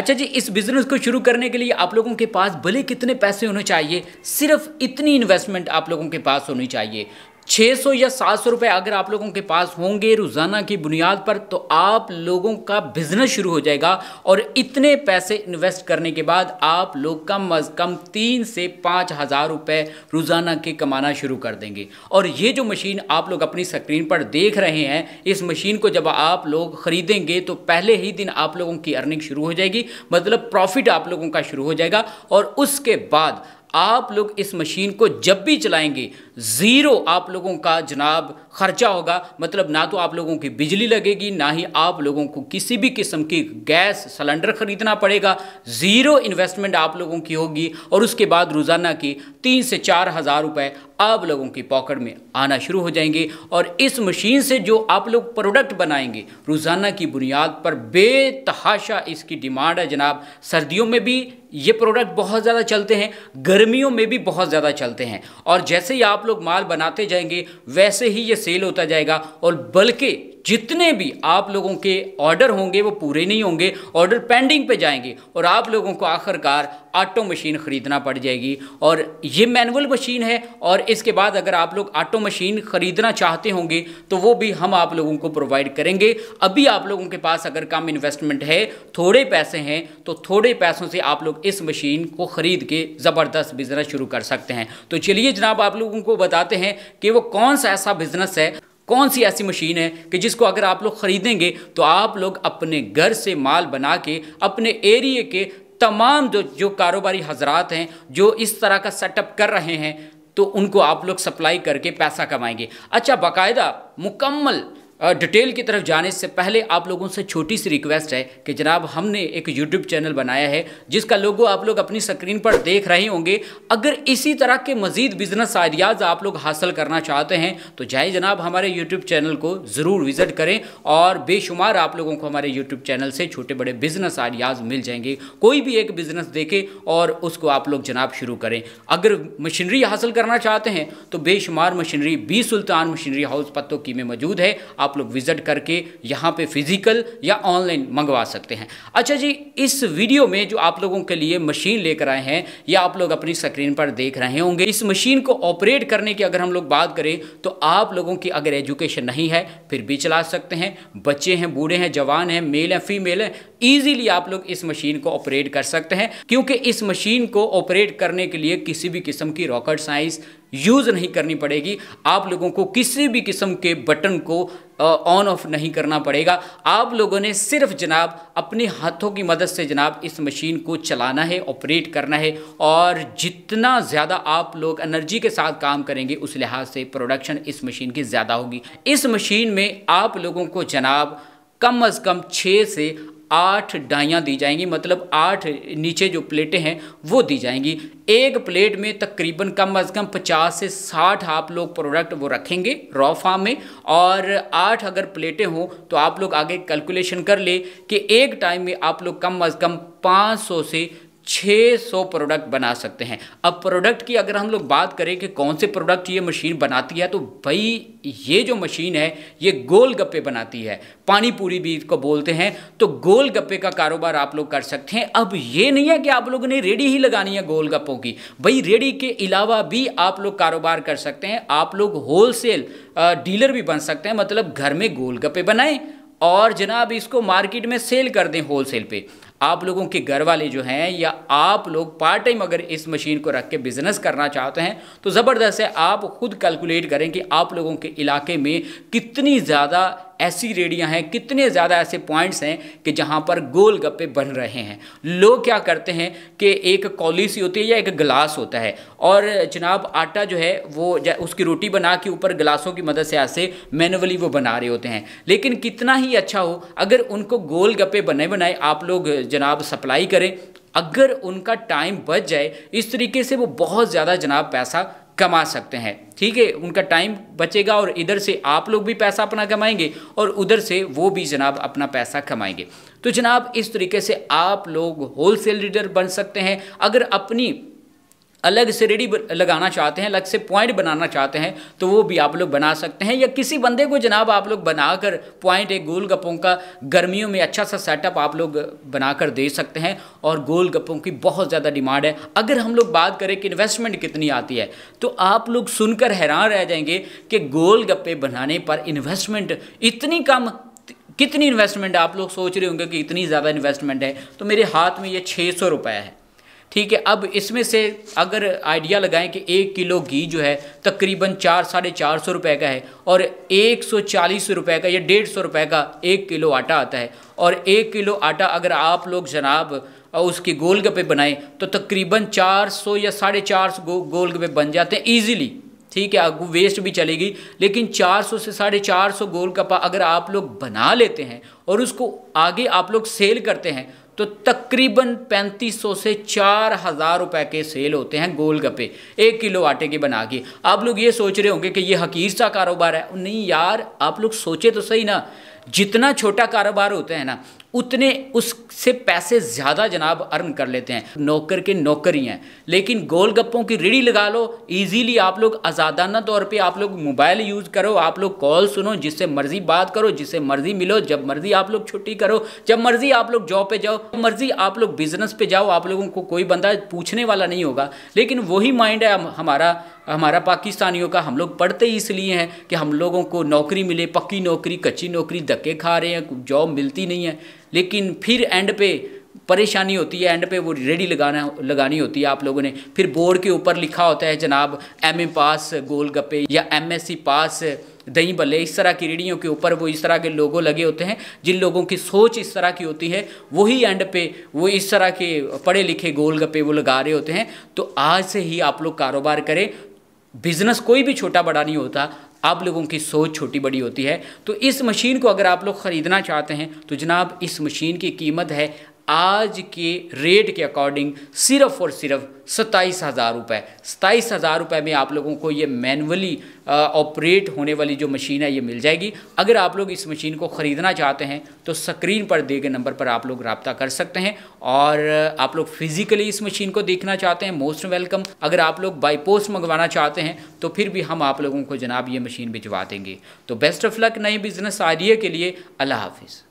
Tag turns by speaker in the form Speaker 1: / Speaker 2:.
Speaker 1: अच्छा जी इस बिज़नेस को शुरू करने के लिए आप लोगों के पास भले कितने पैसे होने चाहिए सिर्फ इतनी इन्वेस्टमेंट आप लोगों के पास होनी चाहिए 600 या 700 रुपए अगर आप लोगों के पास होंगे रोज़ाना की बुनियाद पर तो आप लोगों का बिज़नेस शुरू हो जाएगा और इतने पैसे इन्वेस्ट करने के बाद आप लोग कम अज़ कम तीन से पाँच हज़ार रुपये रोज़ाना के कमाना शुरू कर देंगे और ये जो मशीन आप लोग अपनी स्क्रीन पर देख रहे हैं इस मशीन को जब आप लोग ख़रीदेंगे तो पहले ही दिन आप लोगों की अर्निंग शुरू हो जाएगी मतलब प्रॉफिट आप लोगों का शुरू हो जाएगा और उसके बाद आप लोग इस मशीन को जब भी चलाएंगे ज़ीरो आप लोगों का जनाब खर्चा होगा मतलब ना तो आप लोगों की बिजली लगेगी ना ही आप लोगों को किसी भी किस्म की गैस सिलेंडर ख़रीदना पड़ेगा ज़ीरो इन्वेस्टमेंट आप लोगों की होगी और उसके बाद रोज़ाना की तीन से चार हज़ार रुपये आप लोगों की पॉकेट में आना शुरू हो जाएंगे और इस मशीन से जो आप लोग प्रोडक्ट बनाएंगे रोज़ाना की बुनियाद पर बेतहाशा इसकी डिमांड है जनाब सर्दियों में भी ये प्रोडक्ट बहुत ज़्यादा चलते हैं गर्मियों में भी बहुत ज़्यादा चलते हैं और जैसे ही आप लोग माल बनाते जाएंगे वैसे ही ये सेल होता जाएगा और बल्कि जितने भी आप लोगों के ऑर्डर होंगे वो पूरे नहीं होंगे ऑर्डर पेंडिंग पे जाएंगे और आप लोगों को आखिरकार ऑटो मशीन ख़रीदना पड़ जाएगी और ये मैनुअल मशीन है और इसके बाद अगर आप लोग ऑटो मशीन ख़रीदना चाहते होंगे तो वो भी हम आप लोगों को प्रोवाइड करेंगे अभी आप लोगों के पास अगर कम इन्वेस्टमेंट है थोड़े पैसे हैं तो थोड़े पैसों से आप लोग इस मशीन को ख़रीद के ज़बरदस्त बिज़नेस शुरू कर सकते हैं तो चलिए जनाब आप लोगों को बताते हैं कि वो कौन सा ऐसा बिज़नेस है कौन सी ऐसी मशीन है कि जिसको अगर आप लोग ख़रीदेंगे तो आप लोग अपने घर से माल बना के अपने एरिए के तमाम जो जो कारोबारी हजरात हैं जो इस तरह का सेटअप कर रहे हैं तो उनको आप लोग सप्लाई करके पैसा कमाएंगे अच्छा बाकायदा मुकम्मल डिटेल की तरफ जाने से पहले आप लोगों से छोटी सी रिक्वेस्ट है कि जनाब हमने एक यूट्यूब चैनल बनाया है जिसका लोगो आप लोग अपनी स्क्रीन पर देख रहे होंगे अगर इसी तरह के मजीद बिजनेस आइडियाज़ आप लोग हासिल करना चाहते हैं तो जाए जनाब हमारे यूट्यूब चैनल को ज़रूर विज़िट करें और बेशुमार आप लोगों को हमारे यूट्यूब चैनल से छोटे बड़े बिजनेस आइडियाज़ मिल जाएंगे कोई भी एक बिजनेस देखें और उसको आप लोग जनाब शुरू करें अगर मशीनरी हासिल करना चाहते हैं तो बेशुमार machinery B Sultan machinery house पत्तों की में मौजूद है आप आप लोग विजिट करके यहाँ पे फिजिकल या ऑनलाइन मंगवा सकते हैं अच्छा जी इस वीडियो में जो आप लोगों के लिए मशीन लेकर आए हैं या आप लोग अपनी स्क्रीन पर देख रहे होंगे इस मशीन को ऑपरेट करने की अगर हम लोग बात करें तो आप लोगों की अगर एजुकेशन नहीं है फिर भी चला सकते हैं बच्चे हैं बूढ़े हैं जवान हैं मेल हैं फीमेल हैं ईजिली आप लोग इस मशीन को ऑपरेट कर सकते हैं क्योंकि इस मशीन को ऑपरेट करने के लिए किसी भी किस्म की रॉकेट साइंस यूज़ नहीं करनी पड़ेगी आप लोगों को किसी भी किस्म के बटन को ऑन ऑफ नहीं करना पड़ेगा आप लोगों ने सिर्फ जनाब अपने हाथों की मदद से जनाब इस मशीन को चलाना है ऑपरेट करना है और जितना ज़्यादा आप लोग एनर्जी के साथ काम करेंगे उस लिहाज से प्रोडक्शन इस मशीन की ज़्यादा होगी इस मशीन में आप लोगों को जनाब कम अज़ कम छः से आठ डाइयाँ दी जाएंगी मतलब आठ नीचे जो प्लेटें हैं वो दी जाएंगी एक प्लेट में तकरीबन कम अज़ कम पचास से साठ आप लोग प्रोडक्ट वो रखेंगे रॉ फार्म में और आठ अगर प्लेटें हों तो आप लोग आगे कैलकुलेशन कर ले कि एक टाइम में आप लोग कम अज़ कम 500 से 600 प्रोडक्ट बना सकते हैं अब प्रोडक्ट की अगर हम लोग बात करें कि कौन से प्रोडक्ट ये मशीन बनाती है तो भाई ये जो मशीन है ये गोल गप्पे बनाती है पानी पूरी भी इसको बोलते हैं तो गोल गप्पे का कारोबार आप लोग कर सकते हैं अब ये नहीं है कि आप लोगों ने रेडी ही लगानी है गोल गप्पों की भाई रेडी के अलावा भी आप लोग कारोबार कर सकते हैं आप लोग होलसेल डीलर भी बन सकते हैं मतलब घर में गोल गप्पे बनाएं और जनाब इसको मार्केट में सेल कर दें होल सेल पे आप लोगों के घर वाले जो हैं या आप लोग पार्ट टाइम अगर इस मशीन को रख के बिज़नेस करना चाहते हैं तो ज़बरदस्त है आप खुद कैलकुलेट करें कि आप लोगों के इलाके में कितनी ज़्यादा ऐसी रेडियाँ हैं कितने ज़्यादा ऐसे पॉइंट्स हैं कि जहाँ पर गोल गप्पे बन रहे हैं लोग क्या करते हैं कि एक कौली सी होती है या एक गिलास होता है और जनाब आटा जो है वो उसकी रोटी बना के ऊपर गिलासों की मदद से ऐसे मैनुअली वो बना रहे होते हैं लेकिन कितना ही अच्छा हो अगर उनको गोल गप्पे बने बनाए आप लोग जनाब सप्लाई करें अगर उनका टाइम बच जाए इस तरीके से वो बहुत ज़्यादा जनाब पैसा कमा सकते हैं ठीक है उनका टाइम बचेगा और इधर से आप लोग भी पैसा अपना कमाएंगे और उधर से वो भी जनाब अपना पैसा कमाएंगे तो जनाब इस तरीके से आप लोग होलसेल रीडर बन सकते हैं अगर अपनी अलग से रेडी लगाना चाहते हैं अलग से पॉइंट बनाना चाहते हैं तो वो भी आप लोग बना सकते हैं या किसी बंदे को जनाब आप लोग बनाकर पॉइंट एक गोल गप्पों का गर्मियों में अच्छा सा सेटअप आप लोग बनाकर दे सकते हैं और गोल गप्पों की बहुत ज़्यादा डिमांड है अगर हम लोग बात करें कि इन्वेस्टमेंट कितनी आती है तो आप लोग सुनकर हैरान रह जाएंगे कि गोल गप्पे बनाने पर इन्वेस्टमेंट इतनी कम कितनी इन्वेस्टमेंट आप लोग सोच रहे होंगे कि इतनी ज़्यादा इन्वेस्टमेंट है तो मेरे हाथ में ये छः सौ रुपये है ठीक है अब इसमें से अगर आइडिया लगाएं कि एक किलो घी जो है तकरीबन चार साढ़े चार सौ रुपये का है और एक सौ चालीस रुपये का या डेढ़ सौ रुपये का एक किलो आटा आता है और एक किलो आटा अगर आप लोग जनाब और उसके गोलगप्पे बनाएं तो तकरीबन चार सौ या साढ़े चार सौ गोलगप्पे बन जाते हैं ईजिली ठीक है अब वेस्ट भी चलेगी लेकिन 400 से साढ़े चार सौ गोल कपा अगर आप लोग बना लेते हैं और उसको आगे आप लोग सेल करते हैं तो तकरीबन 3500 से 4000 रुपए के सेल होते हैं गोलगप्पे एक किलो आटे के बना के आप लोग ये सोच रहे होंगे कि ये हकीर सा कारोबार है नहीं यार आप लोग सोचे तो सही ना जितना छोटा कारोबार होता है ना उतने उससे पैसे ज़्यादा जनाब अर्न कर लेते हैं नौकर के नौकर ही हैं लेकिन गोलगप्पों की रेडी लगा लो इजीली आप लोग आज़ादाना तौर पे आप लोग मोबाइल यूज़ करो आप लोग कॉल सुनो जिससे मर्ज़ी बात करो जिससे मर्ज़ी मिलो जब मर्ज़ी आप लोग छुट्टी करो जब मर्ज़ी आप लोग जॉब पे जाओ जब मर्ज़ी आप लोग बिज़नेस पे जाओ आप लोगों को कोई बंदा पूछने वाला नहीं होगा लेकिन वही माइंड है हमारा हमारा पाकिस्तानियों का हम लोग पढ़ते ही इसलिए हैं कि हम लोगों को नौकरी मिले पक्की नौकरी कच्ची नौकरी धक्के खा रहे हैं जॉब मिलती नहीं है लेकिन फिर एंड पे परेशानी होती है एंड पे वो रेडी लगाना लगानी होती है आप लोगों ने फिर बोर्ड के ऊपर लिखा होता है जनाब एम ए पास गोल गप्पे या एम एस सी पास दही बल्ले इस तरह की रेडियों के ऊपर वो इस तरह के लोगो लगे होते हैं जिन लोगों की सोच इस तरह की होती है वही एंड पे वो इस तरह के पढ़े लिखे गोल गप्पे वो लगा रहे होते हैं तो आज से ही आप लोग कारोबार करें बिजनेस कोई भी छोटा बड़ा नहीं होता आप लोगों की सोच छोटी बड़ी होती है तो इस मशीन को अगर आप लोग ख़रीदना चाहते हैं तो जनाब इस मशीन की कीमत है आज के रेट के अकॉर्डिंग सिर्फ और सिर्फ सत्ताईस हज़ार रुपये सत्ताईस हज़ार रुपये में आप लोगों को ये मैनुअली ऑपरेट होने वाली जो मशीन है ये मिल जाएगी अगर आप लोग इस मशीन को ख़रीदना चाहते हैं तो स्क्रीन पर दिए गए नंबर पर आप लोग रबता कर सकते हैं और आप लोग फिज़िकली इस मशीन को देखना चाहते हैं मोस्ट वेलकम अगर आप लोग बाई पोस्ट मंगवाना चाहते हैं तो फिर भी हम आप लोगों को जनाब ये मशीन भिजवा देंगे तो बेस्ट ऑफ लक नए बिज़नेस आइडिया के लिए अल्लाह हाफिज़